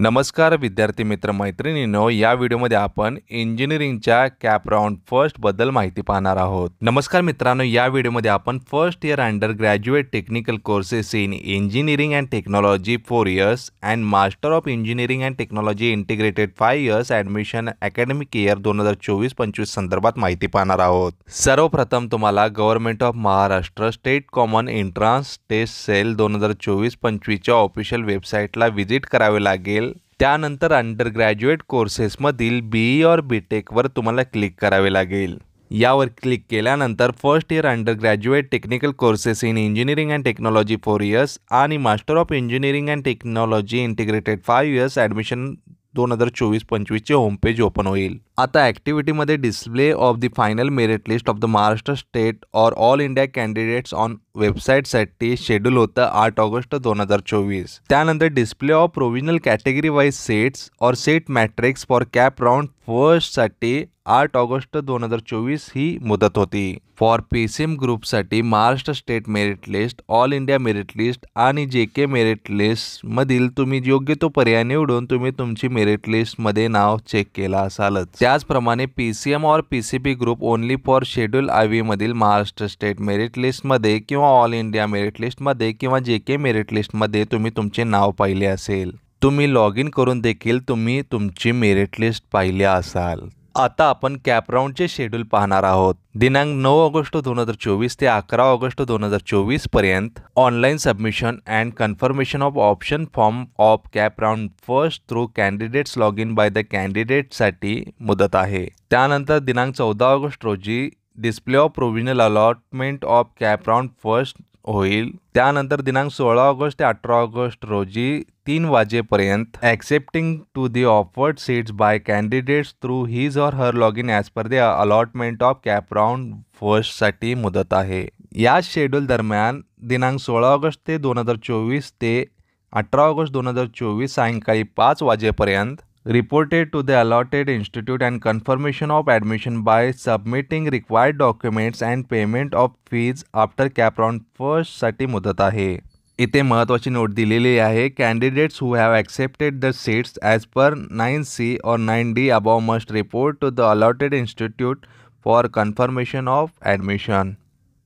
नमस्कार विद्यार्थी मित्र मैत्रिणींनो या व्हिडिओमध्ये आपण इंजिनिअरिंगच्या फर्स्ट फर्स्टबद्दल माहिती पाहणार आहोत नमस्कार मित्रांनो या व्हिडिओमध्ये आपण first year undergraduate technical courses in engineering and technology four years and master of engineering and technology integrated five years admission academic year दोन हजार चोवीस पंचवीस संदर्भात माहिती पाहणार आहोत सर्वप्रथम तुम्हाला government of Maharashtra state common entrance test cell दोन हजार चोवीस पंचवीसच्या ऑफिशियल वेबसाईटला व्हिजिट करावे लागेल त्यानंतर अंडर ग्रॅज्युएट कोर्सेसमधील बी ई और बी टेकवर तुम्हाला क्लिक करावे लागेल यावर क्लिक केल्यानंतर first year undergraduate technical courses in engineering and technology four years आणि master of engineering and technology integrated five years admission दोन हजार चोवीस पंचवीसचे होमपेज ओपन होईल आता ॲक्टिव्हिटीमध्ये display of the final merit list of the Maharashtra state और all India candidates on वेबसाईटसाठी शेड्यूल होतं आठ ऑगस्ट दोन हजार चोवीस त्यानंतर display of provisional category wise sets और set matrix for cap round फर्स्टसाठी आठ ऑगस्ट दोन हजार चोवीस ही मुदत होती फॉर पी सी एम ग्रुपसाठी Maharashtra state merit list all India merit list आणि जे के मेरिट लिस्टमधील तुम्ही योग्य तो पर्याय निवडून तुम्ही तुमची मेरिट लिस्टमध्ये नाव चेक केला असालच त्याचप्रमाणे पी सी एम और P C P group only for schedule I व्हीमधील महाराष्ट्र स्टेट मेरिट लिस्टमध्ये किंवा ऑल इंडिया मेरिट लिस्टमध्ये किंवा जे के मेरिट लिस्टमध्ये तुम्ही तुमचे नाव पाहिले असेल तुम्ही लॉग इन करून देखील तुम्ही तुमची मेरिट लिस्ट पाहिली असाल आता आपण कॅपराऊंडचे शेड्यूल पाहणार आहोत दिनांक नऊ ऑगस्ट दोन हजार चोवीस ते अकरा ऑगस्ट दोन हजार चोवीस पर्यंत online submission and confirmation of option form of CAP round first through candidates log in by the साठी मुदत आहे त्यानंतर दिनांक चौदा ऑगस्ट रोजी display of provisional allotment of CAP round first होईल त्यानंतर दिनांक सोळा ऑगस्ट ते अठरा ऑगस्ट रोजी तीन वाजेपर्यंत accepting to the offered seats by candidates through his or her log in as per the allotment of CAP round फर्स्टसाठी मुदत आहे या शेड्यूल दरम्यान दिनांक सोळा ऑगस्ट ते दोन हजार चोवीस ते अठरा ऑगस्ट दोन हजार चोवीस सायंकाळी पाच वाजेपर्यंत reported to the allotted institute and confirmation of admission by submitting required documents and payment of fees after CAP round फर्स्टसाठी मुदत आहे इथे महत्त्वाची नोट दिलेली आहे candidates who have accepted the seats as per nine C और nine D above must report to the allotted institute for confirmation of admission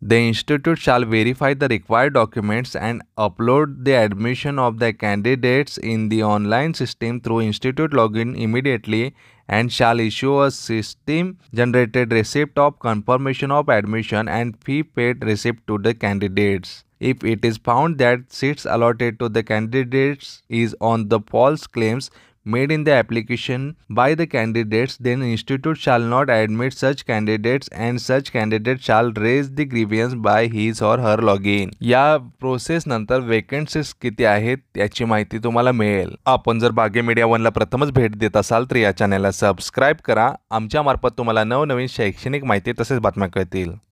The institute shall verify the required documents and upload the admission of the candidates in the online system through institute login immediately and shall issue a system generated receipt of confirmation of admission and fee paid receipt to the candidates. If it is found that seats allotted to the candidates is on the false claims, made in the application by the candidates, then institute shall not admit such candidates and such candidate shall raise the grievance by his or her login. या process नंतर vacancies किती आहेत याची माहिती तुम्हाला मिळेल आपण जर बागे मीडिया वनला प्रथमच भेट देत असाल तर या चॅनलला सबस्क्राईब करा tumhala तुम्हाला नवनवीन शैक्षणिक माहिती तसेच बातम्या कळतील